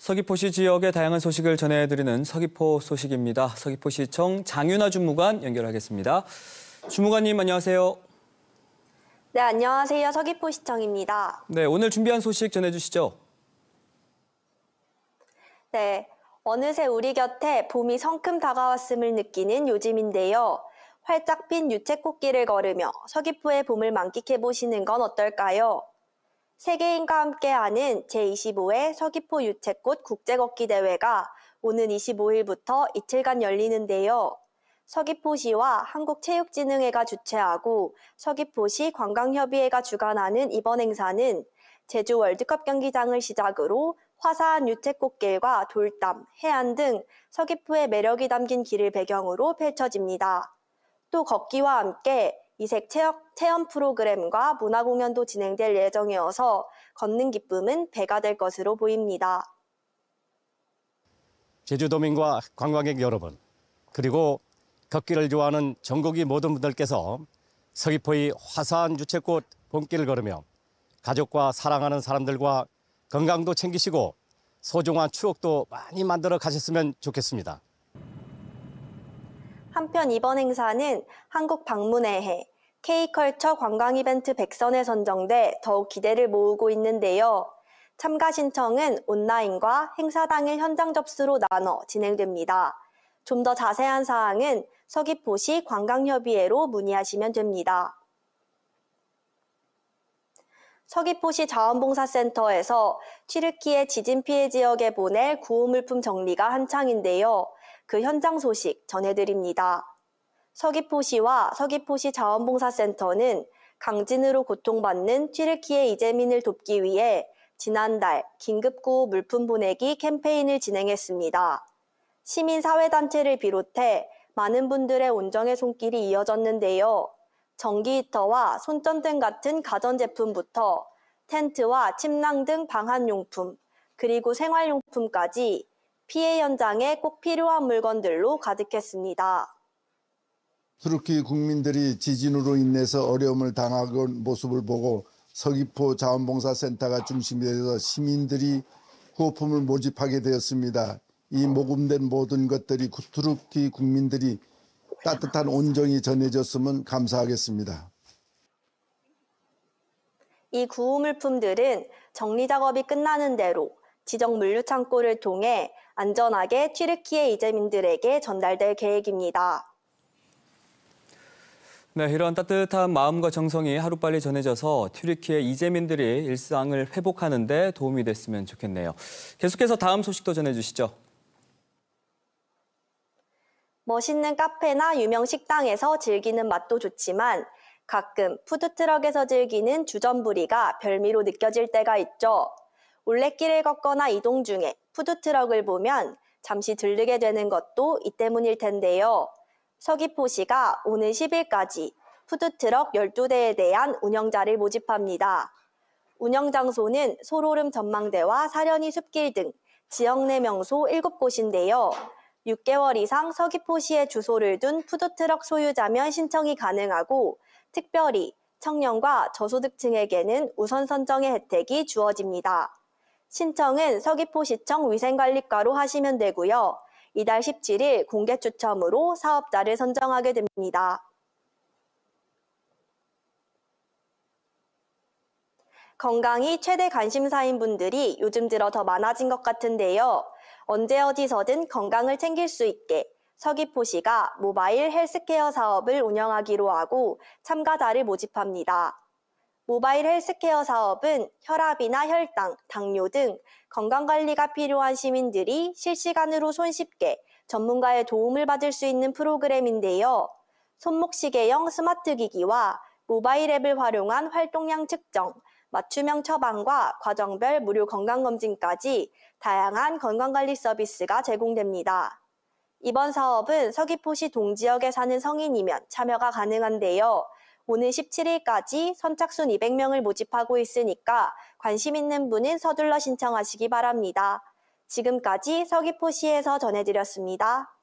서귀포시 지역의 다양한 소식을 전해드리는 서귀포 소식입니다. 서귀포시청 장윤아 주무관 연결하겠습니다. 주무관님 안녕하세요. 네, 안녕하세요. 서귀포시청입니다. 네, 오늘 준비한 소식 전해주시죠. 네, 어느새 우리 곁에 봄이 성큼 다가왔음을 느끼는 요즘인데요. 활짝 핀 유채꽃길을 걸으며 서귀포의 봄을 만끽해보시는 건 어떨까요? 세계인과 함께하는 제25회 서귀포 유채꽃 국제걷기 대회가 오는 25일부터 이틀간 열리는데요. 서귀포시와 한국체육진흥회가 주최하고 서귀포시 관광협의회가 주관하는 이번 행사는 제주 월드컵 경기장을 시작으로 화사한 유채꽃길과 돌담, 해안 등 서귀포의 매력이 담긴 길을 배경으로 펼쳐집니다. 또 걷기와 함께 이색 체험 프로그램과 문화 공연도 진행될 예정이어서 걷는 기쁨은 배가 될 것으로 보입니다. 제주도민과 관광객 여러분, 그리고 걷기를 좋아하는 전국의 모든 분들께서 서귀포의 화사한 유채꽃 봄길을 걸으며 가족과 사랑하는 사람들과 건강도 챙기시고 소중한 추억도 많이 만들어 가셨으면 좋겠습니다. 한편 이번 행사는 한국 방문의 해, K컬처 관광 이벤트 백선에 선정돼 더욱 기대를 모으고 있는데요. 참가 신청은 온라인과 행사 당일 현장 접수로 나눠 진행됩니다. 좀 더 자세한 사항은 서귀포시 관광협의회로 문의하시면 됩니다. 서귀포시 자원봉사센터에서 튀르키의 지진 피해 지역에 보낼 구호물품 정리가 한창인데요. 그 현장 소식 전해드립니다. 서귀포시와 서귀포시 자원봉사센터는 강진으로 고통받는 튀르키예 이재민을 돕기 위해 지난달 긴급구호 물품 보내기 캠페인을 진행했습니다. 시민사회단체를 비롯해 많은 분들의 온정의 손길이 이어졌는데요. 전기 히터와 손전등 같은 가전제품부터 텐트와 침낭 등 방한용품, 그리고 생활용품까지 피해 현장에 꼭 필요한 물건들로 가득했습니다. 트르키 국민들이 지진으로 인해서 어려움을 당하는 모습을 보고 서귀포 자원봉사센터가 중심이 되어서 시민들이 후원품을 모집하게 되었습니다. 이 모금된 모든 것들이 트르키 국민들이 따뜻한 온정이 전해졌으면 감사하겠습니다. 이 구호물품들은 정리 작업이 끝나는 대로 지정 물류 창고를 통해 안전하게 튀르키의 이재민들에게 전달될 계획입니다. 네, 이러한 따뜻한 마음과 정성이 하루빨리 전해져서 튀르키의 이재민들이 일상을 회복하는 데 도움이 됐으면 좋겠네요. 계속해서 다음 소식도 전해주시죠. 멋있는 카페나 유명 식당에서 즐기는 맛도 좋지만 가끔 푸드트럭에서 즐기는 주전부리가 별미로 느껴질 때가 있죠. 올레길을 걷거나 이동 중에 푸드트럭을 보면 잠시 들르게 되는 것도 이 때문일 텐데요. 서귀포시가 오는 10일까지 푸드트럭 12대에 대한 운영자를 모집합니다. 운영 장소는 소로름 전망대와 사련이 숲길 등 지역 내 명소 7곳인데요. 6개월 이상 서귀포시에 주소를 둔 푸드트럭 소유자면 신청이 가능하고 특별히 청년과 저소득층에게는 우선 선정의 혜택이 주어집니다. 신청은 서귀포시청 위생관리과로 하시면 되고요. 이달 17일 공개 추첨으로 사업자를 선정하게 됩니다. 건강이 최대 관심사인 분들이 요즘 들어 더 많아진 것 같은데요. 언제 어디서든 건강을 챙길 수 있게 서귀포시가 모바일 헬스케어 사업을 운영하기로 하고 참가자를 모집합니다. 모바일 헬스케어 사업은 혈압이나 혈당, 당뇨 등 건강관리가 필요한 시민들이 실시간으로 손쉽게 전문가의 도움을 받을 수 있는 프로그램인데요. 손목시계형 스마트 기기와 모바일 앱을 활용한 활동량 측정, 맞춤형 처방과 과정별 무료 건강검진까지 다양한 건강관리 서비스가 제공됩니다. 이번 사업은 서귀포시 동지역에 사는 성인이면 참여가 가능한데요. 오는 17일까지 선착순 200명을 모집하고 있으니까 관심 있는 분은 서둘러 신청하시기 바랍니다. 지금까지 서귀포시에서 전해드렸습니다.